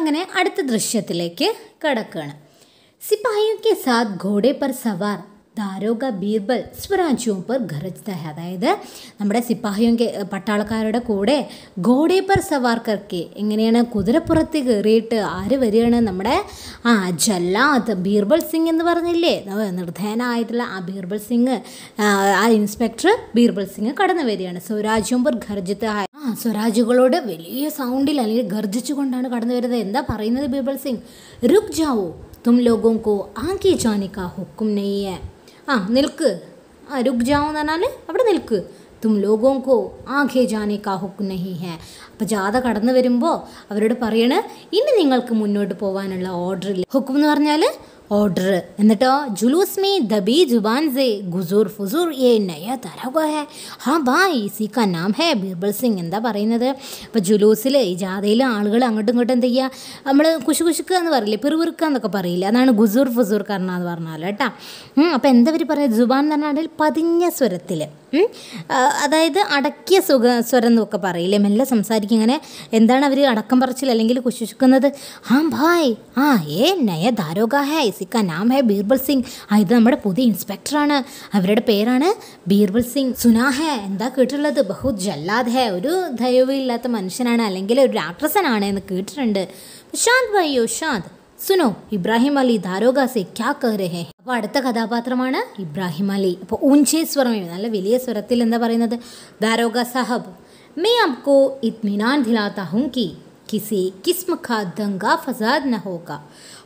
அങ്ങനെ அடுத்த દ્રશ્યത്തിലേക്ക് കടക്കുകയാണ് சிப்பாயుக்கே ساتھ ઘોડે પર સવાર ദാരോഗ ബീർബൽ സ്വരാജ്യവും പർ ഖരജ്ത അതായത് നമ്മുടെ സിപ്പാഹിയും പട്ടാളക്കാരുടെ കൂടെ ഗോഡേ പർ സവാർക്കർക്ക് എങ്ങനെയാണ് കുതിരപ്പുറത്ത് കയറിയിട്ട് ആര് വരികയാണ് നമ്മുടെ ആ ജല്ലാത്ത് ബീർബൽ സിംഗ് എന്ന് പറഞ്ഞില്ലേ നിർധേനായിട്ടുള്ള ആ ബീർബൽ സിംഗ് ആ ഇൻസ്പെക്ടർ ബീർബൽ സിംഗ് കടന്നു വരികയാണ് സ്വരാജ്യവും പർ ഖർജിത്ത ആ സ്വരാജുകളോട് വലിയ സൗണ്ടിൽ അല്ലെങ്കിൽ ഗർജിച്ചുകൊണ്ടാണ് കടന്നു വരുന്നത് എന്താ പറയുന്നത് ബീർബൽ സിംഗ് രുക് ജാവോ തും ലോഗോം കോ ആങ്കി ജാനിക്ക ഹുക്കും നെയ്യേ ആ നിൽക്ക് ആ രുക്ക് ജാവോ എന്ന് പറഞ്ഞാൽ അവിടെ നിൽക്ക് തും ലോകോങ്കോ കോ ജാനെ കാ ഹുക്ക് നഹി ഹേ അപ്പോൾ ജാഥ കടന്നു വരുമ്പോൾ അവരോട് പറയണ് ഇനി നിങ്ങൾക്ക് മുന്നോട്ട് പോകാനുള്ള ഓർഡർ ഇല്ല ഹുക്കും എന്ന് പറഞ്ഞാൽ ഓർഡർ എന്നിട്ടോ ജുലൂസ് മീ ദബി जुबान से ഗുസൂർ ഫുസൂർ ഏ നയ തരകോ ഹെ ഹാ ഭായ് ഇസിക്ക നാം ഹെ ബീർബൽ സിംഗ് എന്താ പറയുന്നത് അപ്പോൾ ജുലൂസിൽ ഈ ജാഥയിൽ ആളുകൾ അങ്ങോട്ടും ഇങ്ങോട്ടും എന്ത് ചെയ്യുക നമ്മൾ കുശു കുശുക്കുക എന്ന് പറയില്ലേ പിറുവിറുക്കുക എന്നൊക്കെ പറയില്ല അതാണ് ഗുസൂർ ഫുസൂർ കർണ എന്ന് പറഞ്ഞാൽ കേട്ടോ അപ്പോൾ എന്താ പറയുക ജുബാൻ എന്ന് പറഞ്ഞാൽ പതിഞ്ഞ സ്വരത്തിൽ അതായത് അടക്കിയ സുഖ സ്വരം എന്നൊക്കെ പറയില്ലേ മെല്ലെ സംസാരിക്കും ഇങ്ങനെ എന്താണ് അവർ അടക്കം പറച്ചിൽ അല്ലെങ്കിൽ കുശിക്കുന്നത് ആ ഭായ് ആ ഏ നയ ദാരോഗ ഹേ സിക്ക നാം ഹേ ബീർബൽ സിംഗ് ആ ഇത് നമ്മുടെ പുതിയ ഇൻസ്പെക്ടറാണ് അവരുടെ പേരാണ് ബീർബൽ സിംഗ് സുനാ ഹേ എന്താ കേട്ടിട്ടുള്ളത് ബഹു ജല്ലാദ് ഹേ ഒരു ദയവില്ലാത്ത മനുഷ്യനാണ് അല്ലെങ്കിൽ ഒരു രാക്ഷസനാണ് എന്ന് കേട്ടിട്ടുണ്ട് ഉഷാദ് ഭായിയോ ഉഷാദ് सुनो इब्राहिम अली दारोगा से क्या कह रहे हैं अब अड़ कथापात्र इब्राहिम अली अब ऊंचे स्वर ना वलिए स्वर दारोगा साहब मैं आपको इतमान दिलाता हूँ कि किसी किस्म का दंगा फसाद न होगा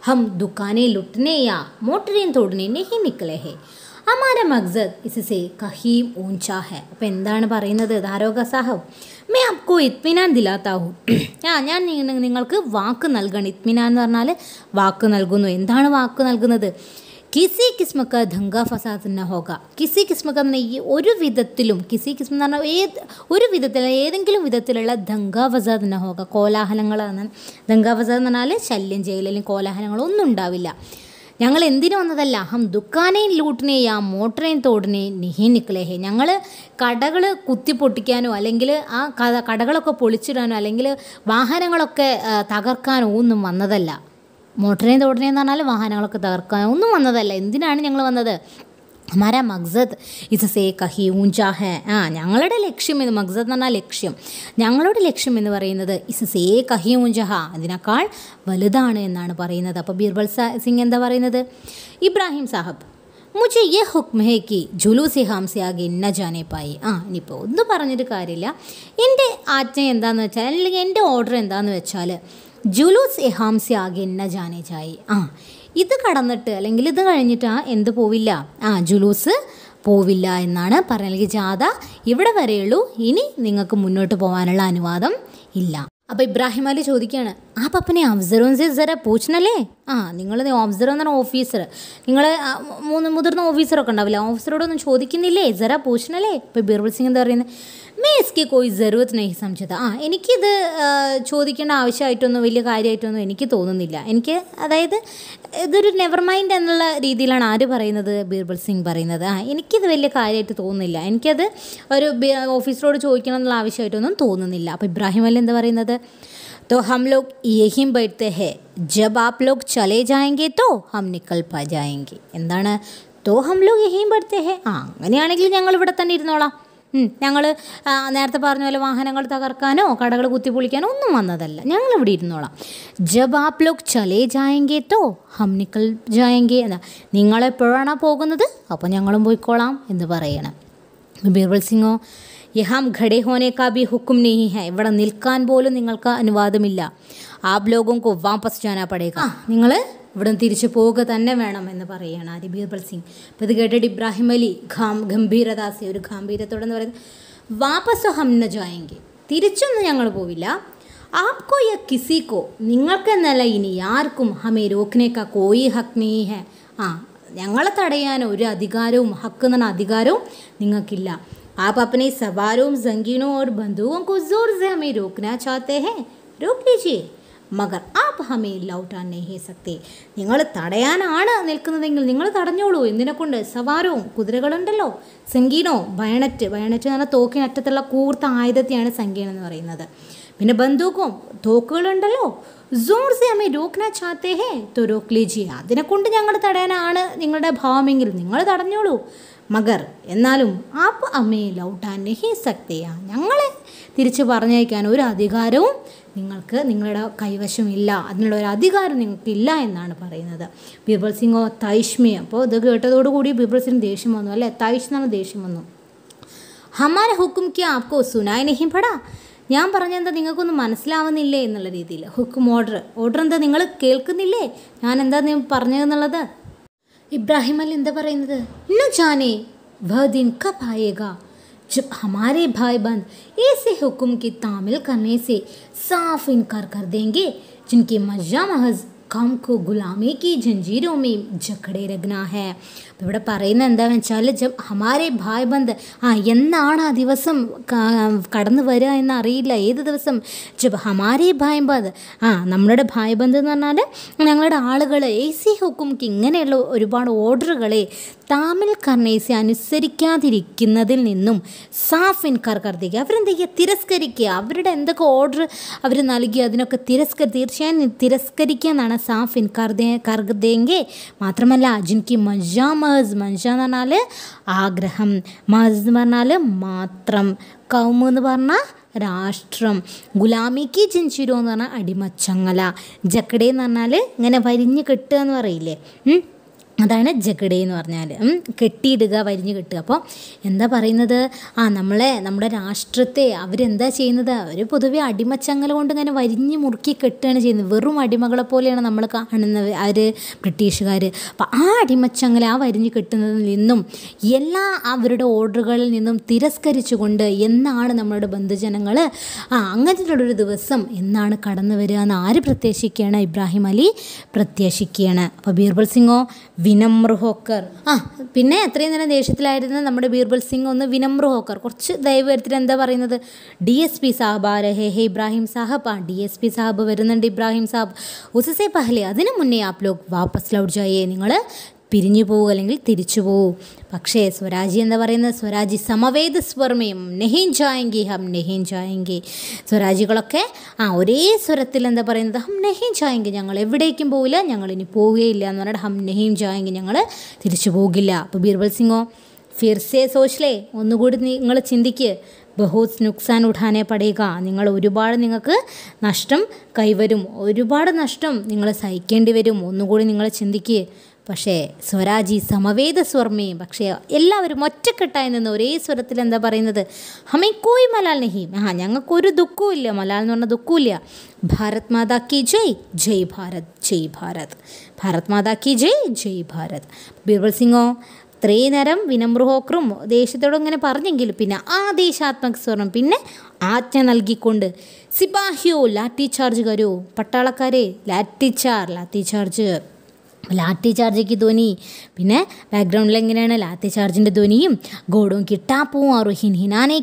हम दुकानें लुटने या मोटरें तोड़ने नहीं निकले हैं हमारा मकसद इससे कहीं ऊंचा है अब एंण पर दारोगा साहब മേ ആപ്കോ ഇത്മിനാൻ ദിലാത്താവൂ ആ ഞാൻ നിങ്ങൾക്ക് വാക്ക് നൽകണം ഇത്മിനാൻ എന്ന് പറഞ്ഞാൽ വാക്ക് നൽകുന്നു എന്താണ് വാക്ക് നൽകുന്നത് കിസി കിസ്മക്ക ദംഗ ഫസാദിന് ഹോക കിസി കിസ്മക്ക എന്ന് പറഞ്ഞാൽ ഈ ഒരു വിധത്തിലും കിസി കിസ്മെന്ന് പറഞ്ഞാൽ ഏത് ഒരു വിധത്തിൽ ഏതെങ്കിലും വിധത്തിലുള്ള ദംഗ ഫസാദിന് ഹോക കോലാഹലങ്ങളാണ് ദംഗ ഫസാദ് എന്ന് പറഞ്ഞാൽ ശല്യം ചെയ്യൽ അല്ലെങ്കിൽ കോലാഹലങ്ങളൊന്നും ഉണ്ടാവില്ല ഞങ്ങൾ എന്തിനു വന്നതല്ല അഹം ദുഃഖാനേയും ലൂട്ടിനെയും ആ മോട്ടറേയും തോടിനെയും നിഹി നിക്കലേഹേ ഞങ്ങൾ കടകൾ കുത്തിപ്പൊട്ടിക്കാനോ അല്ലെങ്കിൽ ആ കടകളൊക്കെ പൊളിച്ചിടാനോ അല്ലെങ്കിൽ വാഹനങ്ങളൊക്കെ തകർക്കാനോ ഒന്നും വന്നതല്ല മോട്ടറേയും തോടിനെയും എന്ന് പറഞ്ഞാൽ വാഹനങ്ങളൊക്കെ തകർക്കാനോ ഒന്നും വന്നതല്ല എന്തിനാണ് ഞങ്ങൾ വന്നത് हमारा മക്സദ് ഇറ്റ്സ് എ കഹി ഊഞ്ച ഹേ ആ ഞങ്ങളുടെ ലക്ഷ്യം എന്ന് മക്സദ് എന്ന് പറഞ്ഞാൽ ലക്ഷ്യം ഞങ്ങളുടെ ലക്ഷ്യം എന്ന് പറയുന്നത് ഇസ് എ കഹി ഊഞ്ച അതിനേക്കാൾ വലുതാണ് എന്നാണ് പറയുന്നത് അപ്പോൾ ബീർബൽ സിംഗ് എന്താ പറയുന്നത് ഇബ്രാഹിം സാഹബ് മുജെ യെ ഹുക്മേക്ക് കി ജുലൂസി ഹാംസി ആകെ ഇന്ന ജാനെ പായി ആ ഇനിയിപ്പോൾ ഒന്നും പറഞ്ഞിട്ട് കാര്യമില്ല എൻ്റെ ആജ്ഞ എന്താണെന്ന് വെച്ചാൽ അല്ലെങ്കിൽ എൻ്റെ ഓർഡർ എന്താണെന്ന് വെച്ചാൽ ജുലൂസ് എ ഹാംസി ആകെ ഇന്ന ജാനെ ചായി ആ ഇത് കടന്നിട്ട് അല്ലെങ്കിൽ ഇത് കഴിഞ്ഞിട്ട് ആ എന്ത് പോവില്ല ആ ജുലൂസ് പോവില്ല എന്നാണ് പറയുന്നത് ജാഥ ഇവിടെ വരെയുള്ളൂ ഇനി നിങ്ങൾക്ക് മുന്നോട്ട് പോകാനുള്ള അനുവാദം ഇല്ല അപ്പോൾ ഇബ്രാഹിം അലി ചോദിക്കുകയാണ് ആ പപ്പനെ അഫ്സറും സിസറ പൂച്ചനല്ലേ ആ നിങ്ങൾ അഫ്സർ എന്ന് പറഞ്ഞ ഓഫീസർ നിങ്ങൾ മൂന്ന് മുതിർന്ന ഓഫീസറൊക്കെ ഉണ്ടാവില്ല ഓഫീസറോടൊന്നും ചോദിക്കുന്നില്ലേ ജറ പൂച്ചനല്ലേ ഇപ്പോൾ ബീർബൽ സിംഗ് എന്താ പറയുന്നത് മേ കെ കോയി ജറൂത്ത് നെയ് സംശയത ആ എനിക്കിത് ചോദിക്കേണ്ട ആവശ്യമായിട്ടൊന്നും വലിയ കാര്യമായിട്ടൊന്നും എനിക്ക് തോന്നുന്നില്ല എനിക്ക് അതായത് ഇതൊരു നെവർ മൈൻഡ് എന്നുള്ള രീതിയിലാണ് ആര് പറയുന്നത് ബീർബൽ സിംഗ് പറയുന്നത് ആ എനിക്കിത് വലിയ കാര്യമായിട്ട് തോന്നുന്നില്ല എനിക്കത് ഒരു ഓഫീസറോട് ചോദിക്കണം എന്നുള്ള ആവശ്യമായിട്ടൊന്നും തോന്നുന്നില്ല അപ്പോൾ ഇബ്രാഹിം അലി എന്താ പറയുന്നത് तो हम लोग यहीं बैठते हैं जब आप लोग चले जाएंगे तो हम निकल पा जाएंगे എന്താണ് തോ ഹം ലോഗ് യഹീം പഠിത്തേ ഹേ ആ അങ്ങനെയാണെങ്കിൽ ഞങ്ങൾ ഇവിടെ തന്നെ ഇരുന്നോളാം ഞങ്ങൾ നേരത്തെ പറഞ്ഞ പോലെ വാഹനങ്ങൾ തകർക്കാനോ കടകൾ കുത്തിപ്പൊളിക്കാനോ ഒന്നും വന്നതല്ല ഞങ്ങൾ ഇവിടെ ഇരുന്നോളാം ജബ് ആപ് ലോക്ക് ചലേ ജായെങ്കേ തോ ഹം നിക്കൽ ജായെങ്കേ എന്നാ നിങ്ങളെപ്പോഴാണോ പോകുന്നത് അപ്പോൾ ഞങ്ങളും പോയിക്കോളാം എന്ന് പറയണം ബീർബൽ സിംഗോ യഹാം ഘടേ ഹോനെ കാ ഹുക്കും നീ ഹെ ഇവിടെ നിൽക്കാൻ പോലും നിങ്ങൾക്ക് അനുവാദമില്ല ആപ് ലോകം കോ വാപ്പസ് ജാനാ പടേക നിങ്ങൾ ഇവിടെ തിരിച്ചു പോവുക തന്നെ വേണം എന്ന് പറയുകയാണ് ആര്യ ബീർബൽ സിംഗ് അപ്പം ഇത് കേട്ടിട്ട് ഇബ്രാഹിം അലി ഖാം ഗംഭീരദാസി ഒരു ഗാംഭീര്യത്തോടെ പറയുന്നത് വാപ്പസ് ഹംന ജോയെങ്കിൽ തിരിച്ചൊന്നും ഞങ്ങൾ പോവില്ല ആപ്കോ യ കിസിക്കോ നിങ്ങൾക്കെന്നല്ല ഇനി ആർക്കും ഹമേ രോക്കിനേക്കാ കോയി ഹക്നീ ഹെ ആ ഞങ്ങളെ തടയാൻ ഒരു അധികാരവും ഹക്ക് എന്നുള്ള അധികാരവും നിങ്ങൾക്കില്ല आप अपने सवारों जंगीनों और बंधुओं को ज़ोर से हमें रोकना चाहते हैं रोक लीजिए മകർ ആപ്പ് ഹമേ ലൗട്ടാൻ നെഹി സക്തി നിങ്ങൾ തടയാനാണ് നിൽക്കുന്നതെങ്കിൽ നിങ്ങൾ തടഞ്ഞോളൂ എന്തിനെക്കൊണ്ട് സവാരവും കുതിരകളുണ്ടല്ലോ സംഗീനോ ബയണറ്റ് ബയണറ്റ് എന്ന് പറഞ്ഞാൽ തോക്കിനറ്റത്തുള്ള കൂർത്ത ആയുധത്തെയാണ് സംഗീനം എന്ന് പറയുന്നത് പിന്നെ ബന്ധുക്കും തോക്കുകളുണ്ടല്ലോ ജോർ സെ ഹമേ രോക്കന ചാത്തേ ഹേ തോ രോക്ക് ലീജിയ അതിനെക്കൊണ്ട് ഞങ്ങൾ തടയാനാണ് നിങ്ങളുടെ ഭാവമെങ്കിൽ നിങ്ങൾ തടഞ്ഞോളൂ മകർ എന്നാലും ആപ്പ് അമ്മയെ ലൗട്ടാൻ നഹി സക്തിയ ഞങ്ങളെ തിരിച്ച് പറഞ്ഞയക്കാൻ ഒരു അധികാരവും നിങ്ങൾക്ക് നിങ്ങളുടെ കൈവശമില്ല അതിനുള്ള ഒരു അധികാരം നിങ്ങൾക്കില്ല എന്നാണ് പറയുന്നത് ബീർബൽ സിംഗോ തൈഷ്മി അപ്പോൾ ഇത് കേട്ടതോടുകൂടി ബീർബൽ സിംഗ് ദേഷ്യം വന്നു അല്ലേ തൈഷ് എന്നാണ് ദേഷ്യം വന്നു ഹമാര ഹുക്കും ക്യാ ആപ്കോ സുനായ് നഹി പടാ ഞാൻ എന്താ നിങ്ങൾക്കൊന്നും മനസ്സിലാവുന്നില്ലേ എന്നുള്ള രീതിയിൽ ഹുക്കും ഓർഡർ ഓർഡർ എന്താ നിങ്ങൾ കേൾക്കുന്നില്ലേ ഞാൻ എന്താ പറഞ്ഞതെന്നുള്ളത് इब्राहिम അൽ എന്താ പറയുന്നത് ന वह दिन कब आएगा जब हमारे भाई बंद ऐसे हुक्म की तामिल करने से साफ इनकार कर देंगे जिनके मजा महज കൗം കോ ഗുലാമേക്ക് ജഞ്ചീരോമേയും ജക്കടെ രഗ്നാഹെ അപ്പോൾ ഇവിടെ പറയുന്നത് എന്താണെന്ന് വെച്ചാൽ ജം ഹമാരെ ഭായ് ബന്ധ് ആ എന്നാണ് ആ ദിവസം കടന്നു വരിക എന്നറിയില്ല ഏത് ദിവസം ജബ് ഹമാരെ ഭായ് ബന്ധ് ആ നമ്മളുടെ ഭായ് ബന്ധ് എന്ന് പറഞ്ഞാൽ ഞങ്ങളുടെ ആളുകൾ എ സി ഹുക്കുംക്ക് ഇങ്ങനെയുള്ള ഒരുപാട് ഓർഡറുകളെ താമിൽ കർണേസി അനുസരിക്കാതിരിക്കുന്നതിൽ നിന്നും സാഫിൻ കർക്കർദിക്കുക അവരെന്ത് ചെയ്യുക തിരസ്കരിക്കുക അവരുടെ എന്തൊക്കെ ഓർഡർ അവർ നൽകി അതിനൊക്കെ തിരസ്കരി തീർച്ചയായും തിരസ്കരിക്കുക എന്നാണ് സാഫ് इनकार दे മാത്രമല്ല ജിൻക്ക് മജ മസ് മജ എന്ന് പറഞ്ഞാൽ ആഗ്രഹം മസ് എന്ന് പറഞ്ഞാൽ മാത്രം കൗമ് എന്ന് പറഞ്ഞാൽ രാഷ്ട്രം ഗുലാമിക്ക് ചിഞ്ചിരോ എന്ന് പറഞ്ഞാൽ അടിമച്ചങ്ങല ജക്കടേ എന്ന് പറഞ്ഞാൽ ഇങ്ങനെ വരിഞ്ഞ് കെട്ടുക എന്ന് പറയില്ലേ അതാണ് ജഗഡി എന്ന് പറഞ്ഞാൽ കെട്ടിയിടുക വരിഞ്ഞു കിട്ടുക അപ്പോൾ എന്താ പറയുന്നത് ആ നമ്മളെ നമ്മുടെ രാഷ്ട്രത്തെ അവരെന്താ ചെയ്യുന്നത് അവർ പൊതുവെ അടിമച്ചങ്ങൾ കൊണ്ട് ഇങ്ങനെ വരിഞ്ഞ് മുറുക്കി കെട്ടുകയാണ് ചെയ്യുന്നത് വെറും അടിമകളെ പോലെയാണ് നമ്മൾ കാണുന്നത് അവർ ബ്രിട്ടീഷുകാർ അപ്പോൾ ആ അടിമച്ചങ്ങൾ ആ വരിഞ്ഞ് കെട്ടുന്നതിൽ നിന്നും എല്ലാ അവരുടെ ഓർഡറുകളിൽ നിന്നും തിരസ്കരിച്ചുകൊണ്ട് എന്നാണ് നമ്മളുടെ ബന്ധുജനങ്ങൾ ആ അങ്ങനെയുള്ളൊരു ദിവസം എന്നാണ് കടന്നു വരിക എന്ന് ആര് പ്രത്യാശിക്കുകയാണ് ഇബ്രാഹിം അലി പ്രത്യാശിക്കുകയാണ് അപ്പോൾ ബീർബൽ സിംഗോ വിനമ്ര ഹോക്കർ ആ പിന്നെ അത്രയും നേരം ദേഷ്യത്തിലായിരുന്ന നമ്മുടെ ബീർബൽ സിംഗ് ഒന്ന് വിനമ്ര ഹോക്കർ കുറച്ച് വരുത്തിട്ട് എന്താ പറയുന്നത് ഡി എസ് പി സാഹബ് ആ രഹേ ഹേ ഇബ്രാഹിം സാഹബ് ആ ഡി എസ് പി സാഹബ് വരുന്നുണ്ട് ഇബ്രാഹിം സാഹബ് ഉസസെ പഹലെ അതിനു മുന്നേ ആപ് ലോക് വാപ്പസ് ലൗഡ് ചെയ്യേ നിങ്ങൾ പിരിഞ്ഞു പോവുക അല്ലെങ്കിൽ തിരിച്ചു പോകൂ പക്ഷേ സ്വരാജി എന്ന് പറയുന്നത് സ്വരാജി സമവേദ സ്വർമ്മയും നെഹിൻ ജായെങ്കി ഹം നെഹിൻ ജായെങ്കി സ്വരാജികളൊക്കെ ആ ഒരേ സ്വരത്തിൽ എന്താ പറയുന്നത് ഹം നെഹിൻ ജായെങ്കി ഞങ്ങൾ എവിടേക്കും പോവില്ല ഞങ്ങൾ ഇനി പോവുകയില്ല എന്ന് പറഞ്ഞാൽ ഹം നെഹിൻ ജായെങ്കി ഞങ്ങൾ തിരിച്ചു പോകില്ല അപ്പോൾ ബീർബൽ സിംഗോ ഫിർസെ സോഷ്ലേ ഒന്നുകൂടി നിങ്ങൾ ചിന്തിക്ക് ബഹുത് നുക്സാൻ ഉഠാനെ പടയുക നിങ്ങൾ ഒരുപാട് നിങ്ങൾക്ക് നഷ്ടം കൈവരും ഒരുപാട് നഷ്ടം നിങ്ങൾ സഹിക്കേണ്ടി വരും ഒന്നുകൂടി നിങ്ങൾ ചിന്തിക്ക് പക്ഷേ സ്വരാജി സമവേദ സ്വർമ്മേ പക്ഷേ എല്ലാവരും ഒറ്റക്കെട്ടായി നിന്ന് ഒരേ സ്വരത്തിൽ എന്താ പറയുന്നത് ഹമേ കോയി മലാൽ നഹി ആ ഞങ്ങൾക്കൊരു ദുഃഖവും ഇല്ല മലാൽ എന്ന് പറഞ്ഞ ഇല്ല ഭാരത് മാതാ കി ജയ് ജയ് ഭാരത് ജയ് ഭാരത് ഭാരത് മാതാ കി ജയ് ജയ് ഭാരത് ബീർബൽ സിംഗോ ഇത്രയും നേരം വിനമ്രുഹോക്രും ദേശത്തോടും ഇങ്ങനെ പറഞ്ഞെങ്കിലും പിന്നെ ആദേശാത്മക സ്വർണം പിന്നെ ആജ്ഞ നൽകിക്കൊണ്ട് സിപാഹിയോ ലാത്തി ചാർജ് കരോ പട്ടാളക്കാരെ ലാത്തി ചാർ ലാത്തി ചാർജ് ലാത്തി ചാർജിക്ക് ധ്വനി പിന്നെ ബാക്ക്ഗ്രൗണ്ടിൽ എങ്ങനെയാണ് ലാത്തി ചാർജിൻ്റെ ധ്വനിയും ഗോഡോ കി ടാപ്പോ ഓർ ഹിൻഹിനാനെ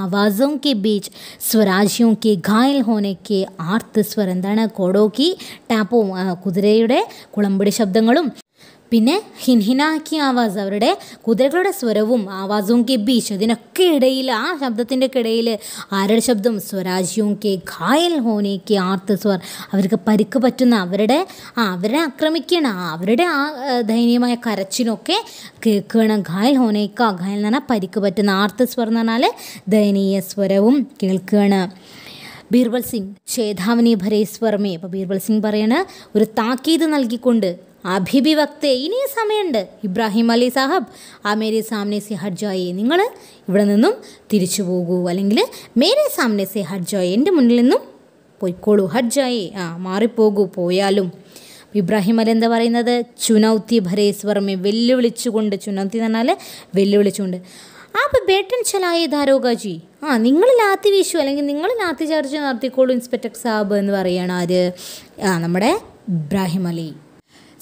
ആവാസോ കെ ബീച്ച് സ്വരാജ്യോ കെ ഘായൽ ഹോനയ്ക്ക് ആർത്ത് സ്വർ എന്താണ് കോടോ കി ടാപ്പോ കുതിരയുടെ കുളമ്പടി ശബ്ദങ്ങളും പിന്നെ ഹിൻഹിനാക്കി ആവാസ് അവരുടെ കുതിരകളുടെ സ്വരവും ആവാസും കെ ബീച്ച് അതിനൊക്കെ ഇടയിൽ ആ ശബ്ദത്തിൻ്റെ ഇടയിൽ ആരുടെ ശബ്ദം സ്വരാജ്യവും കെ ഖായൽ ഹോനെ കെ ആർത്ത് സ്വർ അവർക്ക് പരിക്ക് പറ്റുന്ന അവരുടെ ആ അവരെ ആക്രമിക്കണ അവരുടെ ആ ദയനീയമായ കരച്ചിനൊക്കെ കേൾക്കണം ഖായൽ ഹോനേക്ക ഖായൽ എന്ന് പറഞ്ഞാൽ പരിക്ക് പറ്റുന്ന ആർത്ത് സ്വർ എന്ന് പറഞ്ഞാൽ ദയനീയ സ്വരവും കേൾക്കുകയാണ് ബീർബൽ സിംഗ് ചേതാവനി ഭരേശ്വർമേ അപ്പോൾ ബീർബൽ സിംഗ് പറയണ ഒരു താക്കീത് നൽകിക്കൊണ്ട് അഭിഭിവക്തേ ഇനിയും സമയമുണ്ട് ഇബ്രാഹിം അലി സാഹബ് ആ മേരെ സാമനെ സെ ഹട്ട് ജോയെ നിങ്ങൾ ഇവിടെ നിന്നും തിരിച്ചു പോകൂ അല്ലെങ്കിൽ മേരി സാമനെ സി ഹട്ട് ജോയെ എൻ്റെ മുന്നിൽ നിന്നും പൊയ്ക്കോളൂ ഹട്ട് ജോയെ ആ മാറിപ്പോകൂ പോയാലും ഇബ്രാഹിം അലി എന്താ പറയുന്നത് ചുനൗത്തി ഭരേശ്വരമെ വെല്ലുവിളിച്ചുകൊണ്ട് ചുനൗത്തി എന്ന് വെല്ലുവിളിച്ചുകൊണ്ട് വെല്ലുവിളിച്ചുകൊണ്ട് അപ്പം ബേട്ടൻ ചലായ ദാരോഗാജി ആ നിങ്ങൾ ലാത്തി വീശു അല്ലെങ്കിൽ നിങ്ങൾ ലാത്തി ചാർജ് നടത്തിക്കോളൂ ഇൻസ്പെക്ടർ സാബ് എന്ന് പറയുകയാണ് ആര് ആ നമ്മുടെ ഇബ്രാഹിം അലി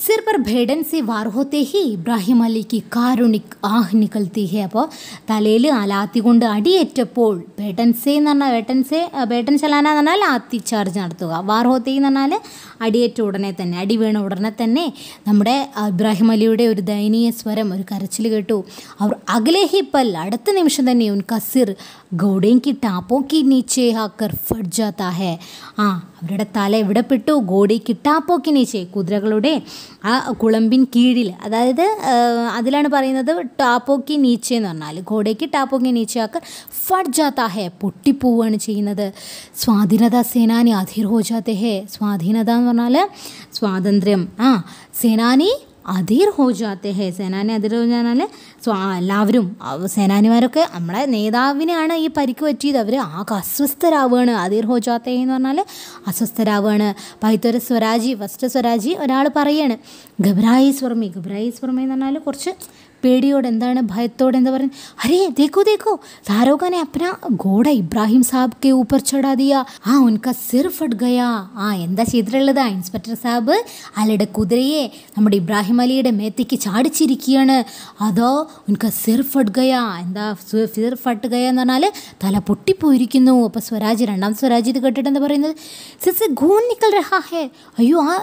सिर पर भेड़न से वार होते ही इब्राहिम अली की कारुणिक आह निकलती है अब ആ ലാത്തി കൊണ്ട് അടിയേറ്റപ്പോൾ ബേട്ടൻസേ എന്ന് പറഞ്ഞാൽ ബേട്ടൻസേ ബേട്ടൻ ചലാന എന്ന് പറഞ്ഞാൽ ലാത്തി ചാർജ് നടത്തുക വാർ ഹോത്തേ എന്ന് അടിയേറ്റ ഉടനെ തന്നെ അടി വീണ ഉടനെ തന്നെ നമ്മുടെ ഇബ്രാഹിം അലിയുടെ ഒരു ദയനീയ സ്വരം ഒരു കരച്ചിൽ കേട്ടു അവർ അകലേഹിപ്പൽ അടുത്ത നിമിഷം തന്നെ ഉൻ കസിർ ഗോഡേങ്കി ടാപ്പോക്കി നീച്ചേ ഹാക്കർ ഫഡ്ജാത്ത ഹേ ആ അവരുടെ തല എവിടെ പെട്ടു ഗോഡേക്ക് ടാപ്പോക്കി നീച്ചേ കുതിരകളുടെ ആ കുളമ്പിൻ കീഴിൽ അതായത് അതിലാണ് പറയുന്നത് ടാപ്പോക്കി നീച്ച എന്ന് പറഞ്ഞാൽ ഘോടയ്ക്ക് ടാപ്പോക്കി നീച്ചയാക്ക് ഫഡ് ജാത്താ ഹെ പൊട്ടിപ്പോവുകയാണ് ചെയ്യുന്നത് സ്വാധീനത സേനാനി അധിർ ഹോ ജാത്തെ സ്വാധീനത എന്ന് പറഞ്ഞാൽ സ്വാതന്ത്ര്യം ആ സേനാനി അധീർ ഹോ ഹേ സേനാനി അധീർ ഹോ ജാനാല് എല്ലാവരും സേനാനിമാരൊക്കെ നമ്മളെ നേതാവിനെയാണ് ഈ പരിക്ക് പറ്റിയത് അവർ ആകെ അസ്വസ്ഥരാവുകയാണ് അധീർ ഹോ എന്ന് പറഞ്ഞാൽ അസ്വസ്ഥരാവുകയാണ് പൈത്തൊര സ്വരാജി ഫസ്റ്റ് സ്വരാജി ഒരാൾ പറയാണ് ഗബ്രായി സ്വർമി ഗബ്രായി സ്വർമി എന്ന് പറഞ്ഞാൽ കുറച്ച് പേടിയോടെ എന്താണ് ഭയത്തോടെ എന്താ പറയുന്നത് അരേ ദേക്കോ ദേക്കോ ദാരോഗ അപ്പന ഗോഡ ഇബ്രാഹിം സാബ് കെ ഊപ്പർ ചടാ ദിയാ ആ ഉൻക സിർ ഫട്ട് ഗയാ ആ എന്താ ചെയ്തിട്ടുള്ളത് ഇൻസ്പെക്ടർ സാബ് അയാളുടെ കുതിരയെ നമ്മുടെ ഇബ്രാഹിം അലിയുടെ മേത്തേക്ക് ചാടിച്ചിരിക്കുകയാണ് അതോ ഉൻക സിർ ഫട്ട് ഗയാ എന്താ സിർ ഫട്ട് ഗയാ എന്ന് പറഞ്ഞാൽ തല പൊട്ടിപ്പോയിരിക്കുന്നു അപ്പോൾ സ്വരാജ് രണ്ടാം സ്വരാജ് ഇത് കേട്ടിട്ട് എന്താ പറയുന്നത് സിസ് ഗൂൺ നിക്കൽ റഹാ ഹേ അയ്യോ ആ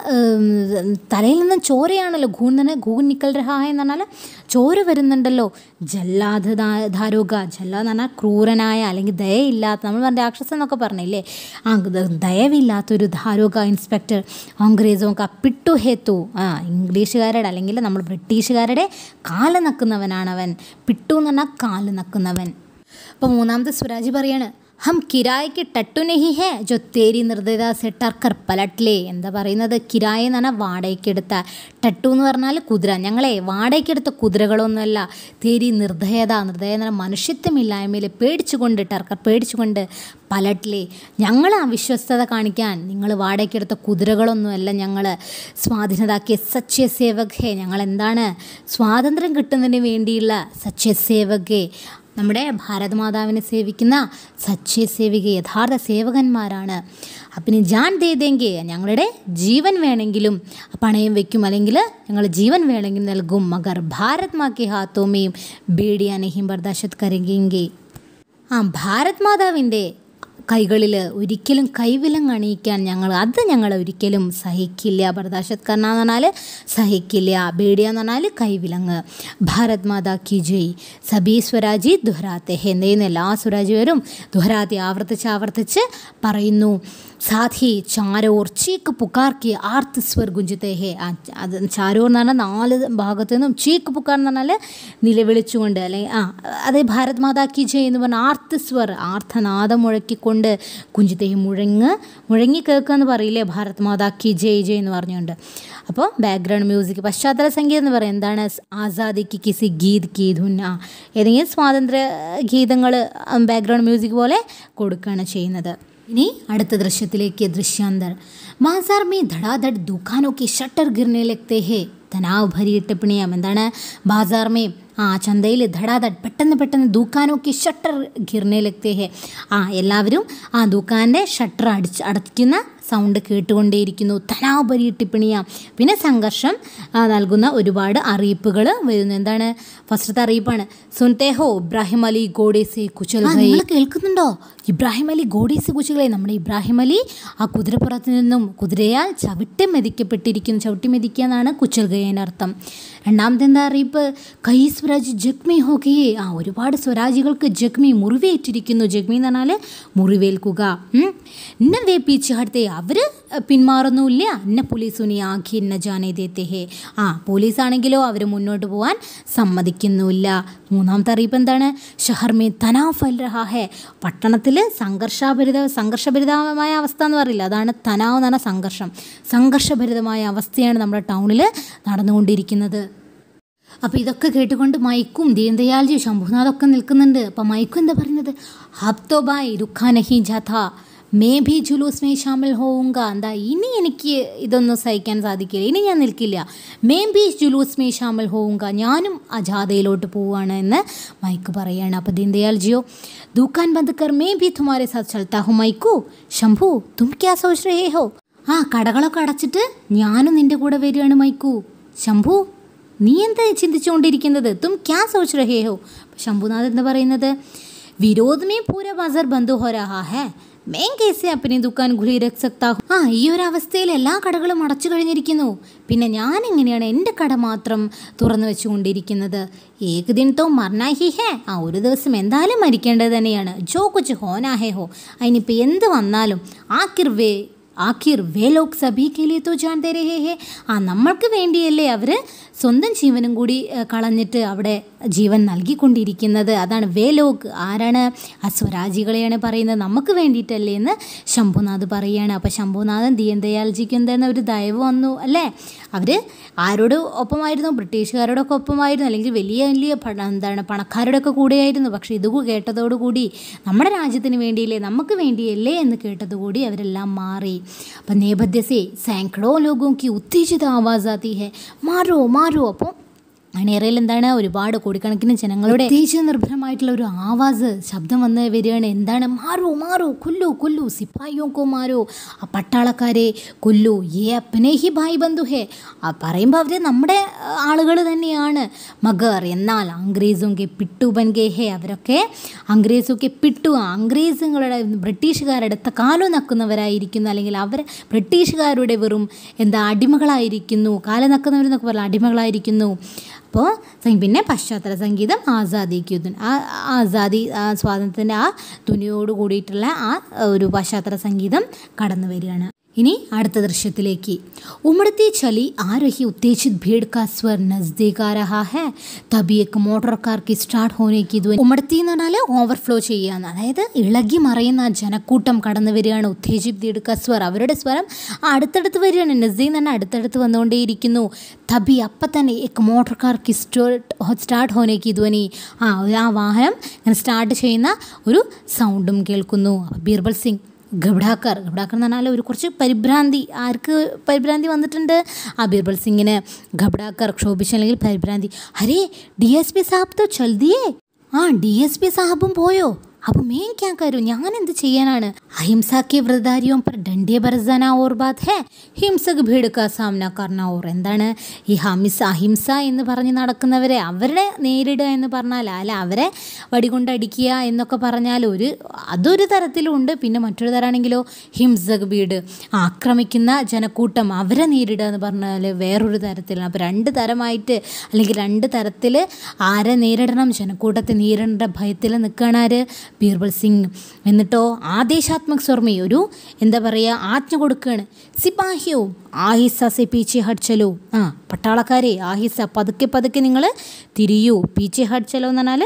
തലയിൽ നിന്നും ചോരയാണല്ലോ ഗൂൺ തന്നെ ഗൂൺ നിക്കൽ റഹാ ഹേ എന്ന് പറഞ്ഞാൽ ചോ ചോര വരുന്നുണ്ടല്ലോ ജല്ലാധ ധാരോഗ ജല്ലാന്ന് പറഞ്ഞാൽ ക്രൂരനായ അല്ലെങ്കിൽ ദയയില്ലാത്ത നമ്മൾ പറഞ്ഞ രാക്ഷസം എന്നൊക്കെ പറഞ്ഞില്ലേ ആ ദയവില്ലാത്തൊരു ധാരോഗ ഇൻസ്പെക്ടർ കോൺഗ്രേസോ പിട്ടു ഹേത്തു ആ ഇംഗ്ലീഷുകാരുടെ അല്ലെങ്കിൽ നമ്മൾ ബ്രിട്ടീഷുകാരുടെ കാല് നക്കുന്നവനാണവൻ പിട്ടു എന്ന് പറഞ്ഞാൽ കാല് നക്കുന്നവൻ അപ്പോൾ മൂന്നാമത്തെ സ്വരാജ് പറയാണ് ഹം കിരായയ്ക്ക് ടട്ടു നെഹി ഹേ ജോ തേരി നിർദ്ദയത സെ ടർക്കർ പലട്ട്ലേ എന്താ പറയുന്നത് കിരായ എന്ന് പറഞ്ഞാൽ വാടകയ്ക്കെടുത്ത ടട്ടു എന്ന് പറഞ്ഞാൽ കുതിര ഞങ്ങളെ വാടകയ്ക്കെടുത്ത കുതിരകളൊന്നുമല്ല തേരി നിർദ്ദയത നിർദ്ദയ എന്ന് പറഞ്ഞാൽ മനുഷ്യത്വമില്ലായ്മയിൽ പേടിച്ചുകൊണ്ട് ടർക്കർ പേടിച്ചുകൊണ്ട് പലട്ട്ലേ ഞങ്ങൾ അവിശ്വസ്തത കാണിക്കാൻ നിങ്ങൾ വാടകയ്ക്കെടുത്ത കുതിരകളൊന്നുമല്ല ഞങ്ങൾ സ്വാധീനതാക്കിയ സച്യസേവകേ ഞങ്ങൾ എന്താണ് സ്വാതന്ത്ര്യം കിട്ടുന്നതിന് വേണ്ടിയുള്ള സച്യസേവകേ നമ്മുടെ ഭാരതമാതാവിനെ സേവിക്കുന്ന സേവിക യഥാർത്ഥ സേവകന്മാരാണ് അപ്പം ജാൻ ദേതെങ്കിൽ ഞങ്ങളുടെ ജീവൻ വേണമെങ്കിലും പണയം വയ്ക്കും അല്ലെങ്കിൽ ഞങ്ങൾ ജീവൻ വേണമെങ്കിൽ നൽകും മകർ ഭാരത് മാക്കി ഹാത്തോമയും ബീഡിയാനെയും ബർദാശത്ത് കരകെങ്കിൽ ആ ഭാരത് മാതാവിൻ്റെ കൈകളിൽ ഒരിക്കലും കൈവിലം അണിയിക്കാൻ ഞങ്ങൾ അത് ഞങ്ങൾ ഒരിക്കലും സഹിക്കില്ല ബർദാശത് കർണ എന്ന് പറഞ്ഞാൽ സഹിക്കില്ല ബേഡിയ എന്ന് പറഞ്ഞാൽ കൈവിലങ്ങ് ഭാരത് മാതാ കി ജയ് സബി സ്വരാജി ദുഹരാത്തെ എന്തെയ്യുന്ന എല്ലാ സ്വരാജിവരും ദുഹരാത്തെ ആവർത്തിച്ച് ആവർത്തിച്ച് പറയുന്നു സാധി ചാരോർ ചീക്ക് പുക്കാർക്കി ആർത്ത് സ്വർ ഗുഞ്ചിത്തെ ഹേ അത് ചാരോർ എന്ന് പറഞ്ഞാൽ നാല് ഭാഗത്തു നിന്നും ചീക്ക് പുക്കാർ എന്ന് പറഞ്ഞാൽ നിലവിളിച്ചുകൊണ്ട് അല്ലെങ്കിൽ ആ അതേ ഭാരത് മാതാ കി ജയ് എന്ന് പറഞ്ഞ ആർത്ത് സ്വർ ആർത്തനാദം മുഴക്കിക്കൊണ്ട് കുഞ്ചിത്തെ മുഴങ്ങ് മുഴങ്ങി കേൾക്കുക എന്ന് പറയില്ലേ ഭാരത് മാതാ കി ജയ് ജയ് എന്ന് പറഞ്ഞുകൊണ്ട് അപ്പോൾ ബാക്ക്ഗ്രൗണ്ട് മ്യൂസിക് പശ്ചാത്തല സംഗീതം എന്ന് പറയുന്നത് എന്താണ് ആസാദിക്ക് കിസി ഗീത് കി ധുന്ന ഏതെങ്കിലും സ്വാതന്ത്ര്യ ഗീതങ്ങൾ ബാക്ക്ഗ്രൗണ്ട് മ്യൂസിക് പോലെ കൊടുക്കുകയാണ് ചെയ്യുന്നത് ഇനി അടുത്ത ദൃശ്യത്തിലേക്ക് ദൃശ്യാന്തർ के दृश्यांदर ധടാധട് में ഷട്ടർ दुकानों के शटर തനാവ് ഭരിയിട്ട് പിണിയാം എന്താണ് ബാസാർ മേ ആ ചന്തയിൽ ധടാധട് പെട്ടെന്ന് പെട്ടെന്ന് ദൂക്കാനൊക്കെ ഷട്ടർ ഗിർനയിലെത്തേ ഹേ ആ എല്ലാവരും ആ ദൂക്കാൻ്റെ ഷട്ടർ അടിച്ച് അടയ്ക്കുന്ന സൗണ്ട് കേട്ടുകൊണ്ടേയിരിക്കുന്നു തനാപരി ടിപ്പിണിയാം പിന്നെ സംഘർഷം നൽകുന്ന ഒരുപാട് അറിയിപ്പുകൾ വരുന്നു എന്താണ് ഫസ്റ്റത്തെ അറിയിപ്പാണ് സുൻതേഹോ ഇബ്രാഹിം അലി ഗോഡേസെ കുച്ചൽ കേൾക്കുന്നുണ്ടോ ഇബ്രാഹിം അലി ഗോഡീസ് കുച്ചുകളെ നമ്മുടെ ഇബ്രാഹിം അലി ആ കുതിരപ്പുറത്തു നിന്നും കുതിരയാൽ ചവിട്ടി മെതിക്കപ്പെട്ടിരിക്കുന്നു ചവിട്ടി മെതിക്കുക എന്നാണ് കുച്ചൽഗയൻ്റെ അർത്ഥം എന്താ അറിയിപ്പ് കൈ സ്വരാജ് ജഗ്മി ഹോക്കിയെ ആ ഒരുപാട് സ്വരാജികൾക്ക് ജഗ്മി മുറിവേറ്റിരിക്കുന്നു ജഗ്മി എന്ന് പറഞ്ഞാൽ മുറിവേൽക്കുക ഇന്ന വേ പീച്ചുഹാടത്തെ അവർ പിന്മാറുന്നുമില്ല പോലീസ് പോലീസുനി ആഖി എന്ന ജാനേ ദേത്തേഹേ ആ പോലീസാണെങ്കിലോ അവർ മുന്നോട്ട് പോകാൻ സമ്മതിക്കുന്നുമില്ല മൂന്നാമത്തെ അറിയിപ്പ് എന്താണ് ഷഹർമേ തനാ ഫൽ റഹാഹേ പട്ടണത്തിൽ സംഘർഷഭരിത സംഘർഷഭരിതമായ അവസ്ഥ എന്ന് പറയില്ല അതാണ് തനാവ് എന്ന് പറഞ്ഞാൽ സംഘർഷം സംഘർഷഭരിതമായ അവസ്ഥയാണ് നമ്മുടെ ടൗണിൽ നടന്നുകൊണ്ടിരിക്കുന്നത് അപ്പോൾ ഇതൊക്കെ കേട്ടുകൊണ്ട് മൈക്കും ദീൻദയാൽജി ശംഭുനാഥൊക്കെ നിൽക്കുന്നുണ്ട് അപ്പോൾ മൈക്കും എന്താ പറയുന്നത് ഹബ്തോ ബായ് രുഖാനഹി ജഥ മേ ബി മേ ഷാമിൽ ഹോവുങ്ക എന്താ ഇനി എനിക്ക് ഇതൊന്നും സഹിക്കാൻ സാധിക്കില്ല ഇനി ഞാൻ നിൽക്കില്ല മേ ബി മേ ഷാമിൽ ഹോവുങ്ക ഞാനും ആ ജാഥയിലോട്ട് പോവുകയാണ് എന്ന് മൈക്ക് പറയുകയാണ് അപ്പോൾ ദീൻദയാൽ ജിയോ ദൂക്കാൻ ബന്ധുക്കർ മേ ബി തുമാരെ സാത്ത് ചലത്താ ഹോ മൈക്കു ശംഭു തും ക്യാ സോച്ച് ഹോ ആ കടകളൊക്കെ അടച്ചിട്ട് ഞാനും നിൻ്റെ കൂടെ വരികയാണ് മൈക്കു ശംഭു നീ എന്താ ചിന്തിച്ചുകൊണ്ടിരിക്കുന്നത് തും ക്യാ സോച്ച് രഹേ ഹോ ശംഭുനാഥ് എന്താ പറയുന്നത് വിരോധമേ പൂര ബസർ ബന്ധു ഹോ രഹാ ഹേ മേം കേസേ അപ്പനെ ദുക്കാൻ ഖുലി രക്സക്താഹു ആ ഈ ഒരു അവസ്ഥയിൽ എല്ലാ കടകളും അടച്ചു കഴിഞ്ഞിരിക്കുന്നു പിന്നെ ഞാൻ എങ്ങനെയാണ് എൻ്റെ കട മാത്രം തുറന്നു വെച്ചുകൊണ്ടിരിക്കുന്നത് ഏകദിനത്തോ തോ മർണാ ഹി ഹേ ആ ഒരു ദിവസം എന്തായാലും മരിക്കേണ്ടത് തന്നെയാണ് ജോ കൊച്ച് ഹോനാ ഹേ ഹോ അതിനിപ്പോൾ എന്ത് വന്നാലും ആക്കിർ ആക്കിർ വേലോക് സഭിക്കയിലേത്തോ ജാൻതേ രഹേ ഹേ ആ നമ്മൾക്ക് വേണ്ടിയല്ലേ അവർ സ്വന്തം ജീവനും കൂടി കളഞ്ഞിട്ട് അവിടെ ജീവൻ നൽകിക്കൊണ്ടിരിക്കുന്നത് അതാണ് വേലോക് ആരാണ് ആ സ്വരാജികളെയാണ് പറയുന്നത് നമുക്ക് വേണ്ടിയിട്ടല്ലേ എന്ന് ശംഭുനാഥ് പറയുകയാണ് അപ്പോൾ ശംഭുനാഥൻ ദീൻദയാൽജിക്ക് എന്താണ് ഒരു ദയവ് വന്നു അല്ലേ അവർ ആരോട് ഒപ്പമായിരുന്നു ബ്രിട്ടീഷുകാരോടൊക്കെ ഒപ്പമായിരുന്നു അല്ലെങ്കിൽ വലിയ വലിയ എന്താണ് പണക്കാരുടെയൊക്കെ കൂടെയായിരുന്നു പക്ഷേ ഇത് കേട്ടതോടുകൂടി നമ്മുടെ രാജ്യത്തിന് വേണ്ടിയില്ലേ നമുക്ക് വേണ്ടിയല്ലേ എന്ന് കേട്ടതുകൂടി അവരെല്ലാം മാറി भन्ने से सैकड़ों लोगों की उत्तेजित आवाज़ आती है मारो मारो अपो അണിയറയിൽ എന്താണ് ഒരുപാട് കോടിക്കണക്കിന് ജനങ്ങളുടെ ദേശീയ നിർഭരമായിട്ടുള്ള ഒരു ആവാസ് ശബ്ദം വന്ന് വരികയാണ് എന്താണ് മാറു മാറു കൊല്ലു കൊല്ലു സിപ്പായിയോക്കോ മാറു ആ പട്ടാളക്കാരെ കൊല്ലു ഏ അപ്പനെ ഹി ഭായ് ബന്ധു ഹേ ആ പറയുമ്പോൾ അവർ നമ്മുടെ ആളുകൾ തന്നെയാണ് മഗർ എന്നാൽ അംഗ്രേസുങ്കെ പിട്ടു ബൻഗെ ഹേ അവരൊക്കെ അംഗ്രേസൊക്കെ പിട്ടു അംഗ്രേസുകളുടെ ബ്രിട്ടീഷുകാരുടെ കാലു നക്കുന്നവരായിരിക്കുന്നു അല്ലെങ്കിൽ അവർ ബ്രിട്ടീഷുകാരുടെ വെറും എന്താ അടിമകളായിരിക്കുന്നു കാല നക്കുന്നവരെന്നൊക്കെ പറഞ്ഞാൽ അടിമകളായിരിക്കുന്നു അപ്പോൾ പിന്നെ പശ്ചാത്തല സംഗീതം ആസാദി ക്യൂ ധുൻ ആ ആസാദി സ്വാതന്ത്ര്യത്തിൻ്റെ ആ ധ്വനിയോട് കൂടിയിട്ടുള്ള ആ ഒരു പശ്ചാത്തല സംഗീതം കടന്നു വരികയാണ് ഇനി അടുത്ത ദൃശ്യത്തിലേക്ക് ഉമ്മടത്തെ चली ആരഹി ഉത്തേജിത് ഭീഡ് കാ സ്വർ स्वर नजदीक आ रहा एक मोटर कार की സ്റ്റാർട്ട് ഹോനേക്ക് ഇത് ഉമർത്തി എന്ന് പറഞ്ഞാൽ ഓവർഫ്ലോ ചെയ്യുകയാണ് അതായത് ഇളകി മറയുന്ന ആ ജനക്കൂട്ടം കടന്നു വരികയാണ് ഉത്തേജിത് കാ സ്വർ അവരുടെ സ്വരം അടുത്തടുത്ത് വരികയാണ് നസ്ദീ തന്നെ അടുത്തടുത്ത് വന്നുകൊണ്ടേയിരിക്കുന്നു തബി അപ്പം തന്നെ എക്ക് മോട്ടോർ കാർ കി സ്റ്റാർട്ട് ഹോനേക്ക് ഇതുവനി ആ ആ വാഹനം ഇങ്ങനെ സ്റ്റാർട്ട് ചെയ്യുന്ന ഒരു സൗണ്ടും കേൾക്കുന്നു ബീർബൽ സിംഗ് ഗബഡാക്കാർ ഗബഡാക്കാർ എന്ന് പറഞ്ഞാൽ ഒരു കുറച്ച് പരിഭ്രാന്തി ആർക്ക് പരിഭ്രാന്തി വന്നിട്ടുണ്ട് ആ ബീർബൽ സിംഗിന് ഗബഡാക്കാർ ക്ഷോഭിച്ചു അല്ലെങ്കിൽ പരിഭ്രാന്തി അരേ ഡി എസ് പി സാഹബ് തോ ചൽദിയേ ആ ഡി എസ് പി സാഹബും പോയോ അപ്പോൾ मैं क्या കരു ഞാൻ എന്ത് ചെയ്യാനാണ് അഹിംസാക്കിയ വ്രതാരിയോ പർ ഡണ്ടേ ബർസന ഓർ ബാത് ഹെ ഹിംസക് ഭീടുക്ക സാമന കർണ ഓർ എന്താണ് ഈ ഹമിസ അഹിംസ എന്ന് പറഞ്ഞ് നടക്കുന്നവരെ അവരെ നേരിടുക എന്ന് പറഞ്ഞാൽ അല്ല അവരെ വടികൊണ്ടടിക്കുക എന്നൊക്കെ പറഞ്ഞാൽ ഒരു അതൊരു തരത്തിലുണ്ട് പിന്നെ മറ്റൊരു തരാണെങ്കിലോ ഹിംസക് ഭീട് ആക്രമിക്കുന്ന ജനക്കൂട്ടം അവരെ നേരിടുക എന്ന് പറഞ്ഞാൽ വേറൊരു തരത്തിലാണ് അപ്പോൾ രണ്ട് തരമായിട്ട് അല്ലെങ്കിൽ രണ്ട് തരത്തിൽ ആരെ നേരിടണം ജനക്കൂട്ടത്തെ നേരിടേണ്ട ഭയത്തിൽ നിൽക്കണാർ ബീർബൽ സിംഗ് എന്നിട്ടോ ആദേശാത്മക് സ്വർമ്മയെ ഒരു എന്താ പറയുക ആജ്ഞ കൊടുക്കുകയാണ് സിപാഹിയോ ആഹിസ സെ പീച്ചെ ഹഡ്ചലോ ആ പട്ടാളക്കാരെ ആഹിസ പതുക്കെ പതുക്കെ നിങ്ങൾ തിരിയൂ പീച്ചെ ഹഡ്ചലോ എന്ന് പറഞ്ഞാൽ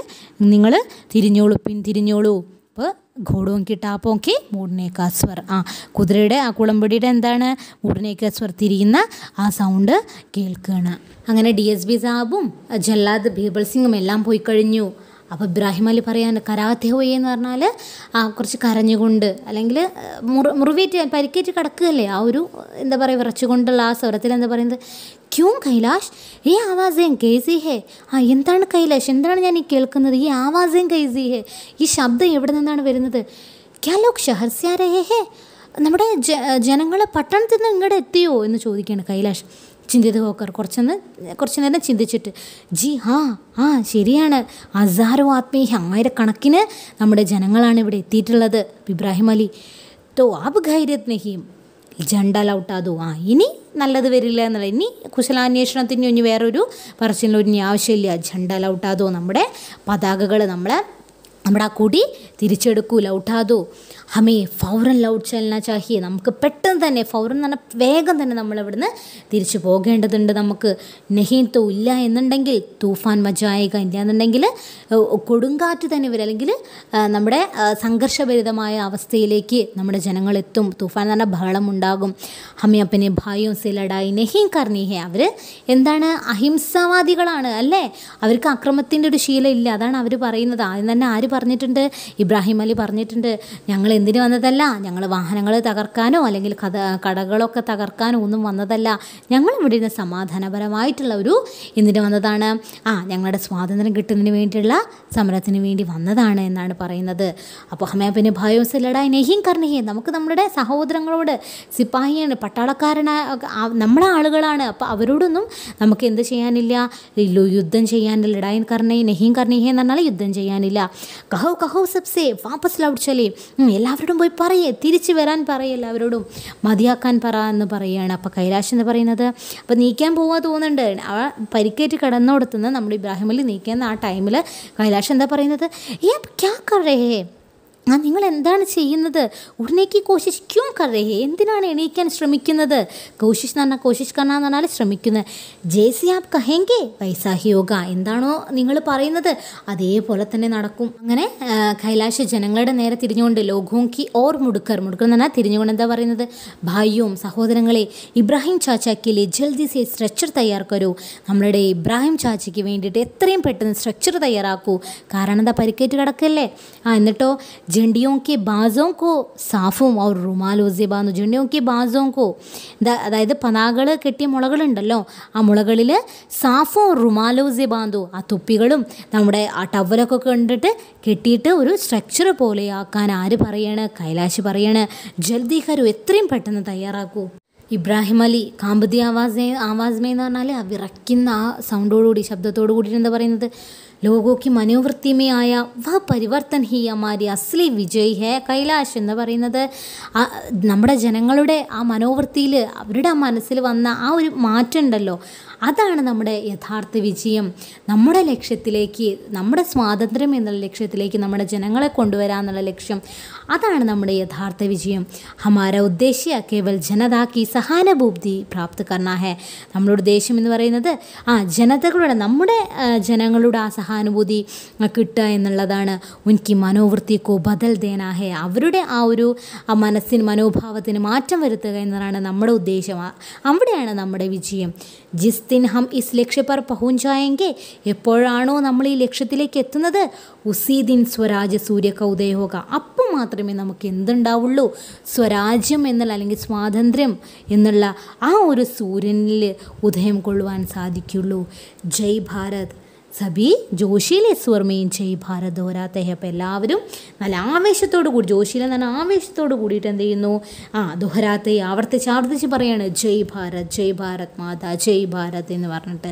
നിങ്ങൾ തിരിഞ്ഞോളൂ പിന്തിരിഞ്ഞോളൂ അപ്പോൾ ഘോടവും കിട്ടാപ്പോക്കി മൂടിനേക്കാ സ്വർ ആ കുതിരയുടെ ആ കുളമ്പടിയുടെ എന്താണ് മൂടിനേക്കാ സ്വർ തിരിയുന്ന ആ സൗണ്ട് കേൾക്കുകയാണ് അങ്ങനെ ഡി എസ് ബി സാബും ജല്ലാദ് ബീബൽ സിംഗും എല്ലാം പോയി കഴിഞ്ഞു അപ്പോൾ ഇബ്രാഹിം അലി പറയാൻ കരാഹത്തെ എന്ന് പറഞ്ഞാൽ ആ കുറച്ച് കരഞ്ഞുകൊണ്ട് അല്ലെങ്കിൽ മുറി മുറിവേറ്റ് പരിക്കേറ്റ് കിടക്കുകയല്ലേ ആ ഒരു എന്താ പറയുക വിറച്ചുകൊണ്ടുള്ള ആ സ്വരത്തിൽ എന്താ പറയുന്നത് ക്യൂ കൈലാഷ് ഈ കെ സി ഹേ ആ എന്താണ് കൈലാഷ് എന്താണ് ഞാൻ ഈ കേൾക്കുന്നത് ഈ ആവാസയും സി ഹേ ഈ ശബ്ദം എവിടെ നിന്നാണ് വരുന്നത് ക്യാ ലോക് ഷഹർസ്യാരേ ഹേ നമ്മുടെ ജനങ്ങൾ പട്ടണത്തിൽ നിന്ന് ഇങ്ങോട്ട് എത്തിയോ എന്ന് ചോദിക്കുകയാണ് കൈലാഷ് ചിന്തിത് ഹോക്കർ കുറച്ചൊന്ന് കുറച്ച് നേരം ചിന്തിച്ചിട്ട് ജി ആ ആ ശരിയാണ് ഹസാരോ ആത്മീ ആയിരക്കണക്കിന് നമ്മുടെ ജനങ്ങളാണ് ഇവിടെ എത്തിയിട്ടുള്ളത് ഇബ്രാഹിം അലി തോ ആബ് ഖൈരത് നെഹിയും ജണ്ട ലൗട്ടാതോ ആ ഇനി നല്ലത് വരില്ല എന്നുള്ള ഇനി കുശലാന്വേഷണത്തിന് ഇനി വേറൊരു പറച്ചിലൊരു ആവശ്യമില്ല ജണ്ട ലൗട്ടാതോ നമ്മുടെ പതാകകൾ നമ്മളെ നമ്മുടെ ആ കൊടി തിരിച്ചെടുക്കൂല ലൗട്ടാതോ ഹമേ ഫൗറൻ ലൗട്ട് ചെല്ലന ചാഹിയെ നമുക്ക് പെട്ടെന്ന് തന്നെ ഫൗറൻ എന്ന് പറഞ്ഞാൽ വേഗം തന്നെ നമ്മൾ അവിടുന്ന് തിരിച്ചു പോകേണ്ടതുണ്ട് നമുക്ക് നെഹീൻത്തോ ഇല്ല എന്നുണ്ടെങ്കിൽ തൂഫാൻ മജായക ഇല്ല എന്നുണ്ടെങ്കിൽ കൊടുങ്കാറ്റ് തന്നെ വരും അല്ലെങ്കിൽ നമ്മുടെ സംഘർഷഭരിതമായ അവസ്ഥയിലേക്ക് നമ്മുടെ ജനങ്ങളെത്തും തൂഫാൻ എന്ന് പറഞ്ഞാൽ ഉണ്ടാകും ഹമേ അപ്പനെ ഭായും സിലഡായി നെഹീൻ കർണിഹെ അവർ എന്താണ് അഹിംസാവാദികളാണ് അല്ലേ അവർക്ക് അക്രമത്തിൻ്റെ ഒരു ശീലം ഇല്ല അതാണ് അവർ പറയുന്നത് ആദ്യം തന്നെ ആര് പറഞ്ഞിട്ടുണ്ട് ഇബ്രാഹിം അലി പറഞ്ഞിട്ടുണ്ട് ഞങ്ങൾ എന്തിന് വന്നതല്ല ഞങ്ങൾ വാഹനങ്ങൾ തകർക്കാനോ അല്ലെങ്കിൽ കഥ കടകളൊക്കെ തകർക്കാനോ ഒന്നും വന്നതല്ല ഞങ്ങൾ ഇവിടെ നിന്ന് സമാധാനപരമായിട്ടുള്ള ഒരു എന്തിന് വന്നതാണ് ആ ഞങ്ങളുടെ സ്വാതന്ത്ര്യം കിട്ടുന്നതിന് വേണ്ടിയുള്ള സമരത്തിന് വേണ്ടി വന്നതാണ് എന്നാണ് പറയുന്നത് അപ്പോൾ ഹമേ പിന്നെ ഭയോസ് ലഡായി നെഹിയും നമുക്ക് നമ്മുടെ സഹോദരങ്ങളോട് സിപ്പാഹിയാണ് പട്ടാളക്കാരനായ നമ്മളെ ആളുകളാണ് അപ്പോൾ അവരോടൊന്നും നമുക്ക് എന്ത് ചെയ്യാനില്ല യുദ്ധം ചെയ്യാനില്ല ലഡായിൻ കർണയും നെഹീം കർണിഹിയും എന്ന് പറഞ്ഞാൽ യുദ്ധം ചെയ്യാനില്ല കഹോ കഹോ സബ്സ് വാപ്പസേ വാപ്പസ് ലൗഡ് എല്ലാവരോടും പോയി പറയേ തിരിച്ചു വരാൻ പറയേ എല്ലാവരോടും മതിയാക്കാൻ പറ എന്ന് പറയുകയാണ് അപ്പോൾ കൈലാഷ് എന്ന് പറയുന്നത് അപ്പോൾ നീക്കാൻ പോവാ തോന്നുന്നുണ്ട് ആ പരിക്കേറ്റ് കിടന്നോടത്തുനിന്ന് നമ്മൾ ഇബ്രാഹിമലി അലി നീക്കുന്ന ആ ടൈമിൽ കൈലാഷ് എന്താ പറയുന്നത് ഏ ക്യാ കറേ ആ നിങ്ങൾ എന്താണ് ചെയ്യുന്നത് ഉടനേക്ക് കോശിഷ് ക്യൂ കർ എന്തിനാണ് എണീക്കാൻ ശ്രമിക്കുന്നത് കോശിഷ് എന്ന് പറഞ്ഞാൽ കോശിഷ് കണ്ണ എന്ന് പറഞ്ഞാൽ ശ്രമിക്കുന്നത് സി ആപ് കഹേങ്കെ വൈസാഹി യോഗ എന്താണോ നിങ്ങൾ പറയുന്നത് അതേപോലെ തന്നെ നടക്കും അങ്ങനെ കൈലാശ് ജനങ്ങളുടെ നേരെ തിരിഞ്ഞുകൊണ്ട് ലോകവും കി ഓർ മുടുക്കർ മുടുക്കർ എന്ന് പറഞ്ഞാൽ തിരിഞ്ഞുകൊണ്ട് എന്താ പറയുന്നത് ഭായിയും സഹോദരങ്ങളെ ഇബ്രാഹിം ചാച്ചാക്കിയിലെ ജൽദി സേ സ്ട്രക്ചർ തയ്യാർ നമ്മളുടെ ഇബ്രാഹിം ചാച്ചയ്ക്ക് വേണ്ടിയിട്ട് എത്രയും പെട്ടെന്ന് സ്ട്രക്ചർ തയ്യാറാക്കൂ കാരണം എന്താ പരിക്കേറ്റ് കിടക്കല്ലേ ആ എന്നിട്ടോ झंडियों കെ ബാസവും കോ സാഫും ഔർ റുമാലോ ജിബാന്നു കെ ബാസവും കോ അതായത് പതാകൾ കെട്ടിയ മുളകളുണ്ടല്ലോ ആ മുളകളിൽ സാഫോ റുമാലോ ജിബാന്തു ആ തുപ്പികളും നമ്മുടെ ആ ടവലൊക്കെ കണ്ടിട്ട് കെട്ടിയിട്ട് ഒരു സ്ട്രക്ചർ പോലെയാക്കാൻ ആര് പറയാണ് കൈലാശ് പറയാണ് ജൽദി കരു എത്രയും പെട്ടെന്ന് തയ്യാറാക്കൂ ഇബ്രാഹിം അലി കാമ്പതി ആവാസ് ആവാസ്മേ എന്ന് പറഞ്ഞാൽ ആ വിറയ്ക്കുന്ന ആ സൗണ്ടോടുകൂടി ശബ്ദത്തോടു എന്താ പറയുന്നത് ലോകോ മനോവൃത്തിമയായ വ പരിവർത്തൻ ഹി അമാരി അസ്ലി വിജയ് ഹെ കൈലാഷ് എന്ന് പറയുന്നത് നമ്മുടെ ജനങ്ങളുടെ ആ മനോവൃത്തിയിൽ അവരുടെ മനസ്സിൽ വന്ന ആ ഒരു മാറ്റം ഉണ്ടല്ലോ അതാണ് നമ്മുടെ യഥാർത്ഥ വിജയം നമ്മുടെ ലക്ഷ്യത്തിലേക്ക് നമ്മുടെ സ്വാതന്ത്ര്യം എന്നുള്ള ലക്ഷ്യത്തിലേക്ക് നമ്മുടെ ജനങ്ങളെ കൊണ്ടുവരാമെന്നുള്ള ലക്ഷ്യം അതാണ് നമ്മുടെ യഥാർത്ഥ വിജയം ഹമാര ഉദ്ദേശ്യ കേവൽ ജനതാക്കി സഹാനുഭൂതി പ്രാപ്ത് കർണ ഹെ നമ്മളുടെ ഉദ്ദേശം എന്ന് പറയുന്നത് ആ ജനതകളുടെ നമ്മുടെ ജനങ്ങളുടെ ആ സഹ സഹാനുഭൂതി കിട്ടുക എന്നുള്ളതാണ് ഉൻകി മനോവൃത്തിക്കോ ബദൽ ദേനാഹേ അവരുടെ ആ ഒരു ആ മനസ്സിന് മനോഭാവത്തിന് മാറ്റം വരുത്തുക എന്നതാണ് നമ്മുടെ ഉദ്ദേശം അവിടെയാണ് നമ്മുടെ വിജയം ജിസ്തിൻ ഹം ഇസ് ലക്ഷ്യ പർ പഹുഞ്ചായെങ്കിൽ എപ്പോഴാണോ നമ്മൾ ഈ ലക്ഷ്യത്തിലേക്ക് എത്തുന്നത് ഉസീദിൻ സ്വരാജ് സൂര്യ കൗദയോഗ അപ്പം മാത്രമേ നമുക്ക് എന്തുണ്ടാവുള്ളൂ സ്വരാജ്യം എന്നുള്ള അല്ലെങ്കിൽ സ്വാതന്ത്ര്യം എന്നുള്ള ആ ഒരു സൂര്യനിൽ ഉദയം കൊള്ളുവാൻ സാധിക്കുള്ളൂ ജയ് ഭാരത് സബി ജോഷിയിലെ സുവർമ്മയും ചെയ് ഭാരതോര തെഹപ്പ് എല്ലാവരും നല്ല ആവേശത്തോടു കൂടി ജോഷിയിലെ നല്ല ആവേശത്തോടു കൂടിയിട്ട് എന്ത് ചെയ്യുന്നു ആ ദോഹരാത്തെ ആവർത്തിച്ച് ആവർത്തിച്ച് പറയാണ് ജയ് ഭാരത് ജയ് ഭാരത് മാതാ ജയ് ഭാരത് എന്ന് പറഞ്ഞിട്ട്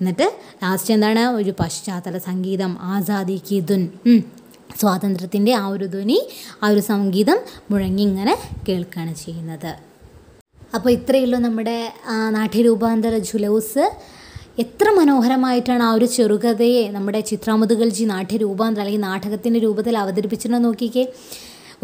എന്നിട്ട് ലാസ്റ്റ് എന്താണ് ഒരു പശ്ചാത്തല സംഗീതം ആസാദി കി ദുൻ സ്വാതന്ത്ര്യത്തിൻ്റെ ആ ഒരു ധ്വനി ആ ഒരു സംഗീതം മുഴങ്ങി ഇങ്ങനെ കേൾക്കുകയാണ് ചെയ്യുന്നത് അപ്പോൾ ഇത്രയുള്ളൂ നമ്മുടെ നാട്യരൂപാന്തര ജുലൗസ് എത്ര മനോഹരമായിട്ടാണ് ആ ഒരു ചെറുകഥയെ നമ്മുടെ ചിത്രാമുതുകൾജി നാട്യരൂപാന്തരം അല്ലെങ്കിൽ നാടകത്തിൻ്റെ രൂപത്തിൽ അവതരിപ്പിച്ചിട്ടുണ്ടെന്ന് നോക്കിക്കേ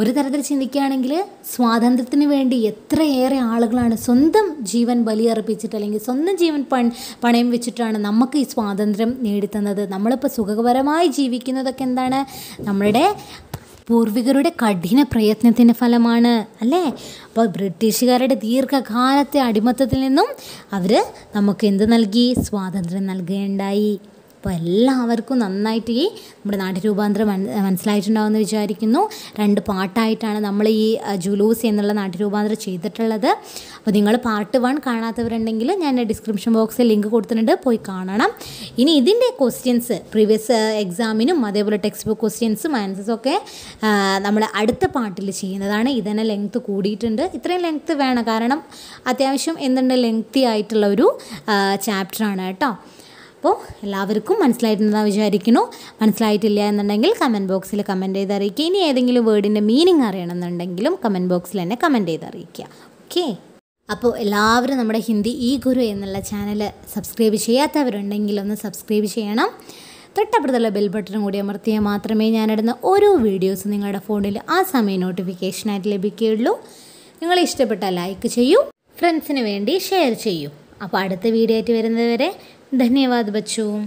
ഒരു തരത്തിൽ ചിന്തിക്കുകയാണെങ്കിൽ സ്വാതന്ത്ര്യത്തിന് വേണ്ടി എത്രയേറെ ആളുകളാണ് സ്വന്തം ജീവൻ ബലിയർപ്പിച്ചിട്ട് അല്ലെങ്കിൽ സ്വന്തം ജീവൻ പൺ പണയം വെച്ചിട്ടാണ് നമുക്ക് ഈ സ്വാതന്ത്ര്യം നേടിത്തന്നത് നമ്മളിപ്പോൾ സുഖകരമായി ജീവിക്കുന്നതൊക്കെ എന്താണ് നമ്മുടെ പൂർവികരുടെ കഠിന പ്രയത്നത്തിൻ്റെ ഫലമാണ് അല്ലേ അപ്പോൾ ബ്രിട്ടീഷുകാരുടെ ദീർഘകാലത്തെ അടിമത്തത്തിൽ നിന്നും അവർ നമുക്ക് എന്ത് നൽകി സ്വാതന്ത്ര്യം നൽകുകയുണ്ടായി അപ്പോൾ എല്ലാവർക്കും നന്നായിട്ട് ഈ നമ്മുടെ നാട്ടുരൂപാന്തരം മനസ്സിലായിട്ടുണ്ടാവുമെന്ന് വിചാരിക്കുന്നു രണ്ട് പാട്ടായിട്ടാണ് നമ്മൾ ഈ ജുലൂസ് എന്നുള്ള നാട്ടുരൂപാന്തരം ചെയ്തിട്ടുള്ളത് അപ്പോൾ നിങ്ങൾ പാർട്ട് വൺ കാണാത്തവരുണ്ടെങ്കിൽ ഞാൻ ഡിസ്ക്രിപ്ഷൻ ബോക്സിൽ ലിങ്ക് കൊടുത്തിട്ടുണ്ട് പോയി കാണണം ഇനി ഇതിൻ്റെ ക്വസ്റ്റ്യൻസ് പ്രീവിയസ് എക്സാമിനും അതേപോലെ ടെക്സ്റ്റ് ബുക്ക് ക്വസ്റ്റ്യൻസും ആൻസേഴ്സും ഒക്കെ നമ്മൾ അടുത്ത പാട്ടിൽ ചെയ്യുന്നതാണ് ഇതന്നെ ലെങ്ത്ത് കൂടിയിട്ടുണ്ട് ഇത്രയും ലെങ്ത്ത് വേണം കാരണം അത്യാവശ്യം എന്തുണ്ട് ലെങ്ത്തി ആയിട്ടുള്ള ഒരു ചാപ്റ്ററാണ് കേട്ടോ അപ്പോൾ എല്ലാവർക്കും മനസ്സിലായിട്ടുണ്ടെന്ന് വിചാരിക്കുന്നു മനസ്സിലായിട്ടില്ല എന്നുണ്ടെങ്കിൽ കമൻറ്റ് ബോക്സിൽ കമൻറ്റ് ചെയ്ത് അറിയിക്കുക ഇനി ഏതെങ്കിലും വേർഡിൻ്റെ മീനിങ് അറിയണമെന്നുണ്ടെങ്കിലും കമൻറ്റ് ബോക്സിൽ തന്നെ കമൻറ്റ് ചെയ്ത് അറിയിക്കുക ഓക്കേ അപ്പോൾ എല്ലാവരും നമ്മുടെ ഹിന്ദി ഈ ഗുരു എന്നുള്ള ചാനൽ സബ്സ്ക്രൈബ് ചെയ്യാത്തവരുണ്ടെങ്കിൽ ഒന്ന് സബ്സ്ക്രൈബ് ചെയ്യണം തൊട്ടപ്പുറത്തുള്ള ബെൽ ബട്ടണും കൂടി അമർത്തിയാൽ മാത്രമേ ഞാനിടുന്ന ഓരോ വീഡിയോസും നിങ്ങളുടെ ഫോണിൽ ആ സമയം നോട്ടിഫിക്കേഷനായിട്ട് ലഭിക്കുകയുള്ളൂ നിങ്ങൾ ഇഷ്ടപ്പെട്ട ലൈക്ക് ചെയ്യൂ ഫ്രണ്ട്സിന് വേണ്ടി ഷെയർ ചെയ്യൂ അപ്പോൾ അടുത്ത വീഡിയോ ആയിട്ട് വരുന്നതുവരെ धन्यवाद बच्चों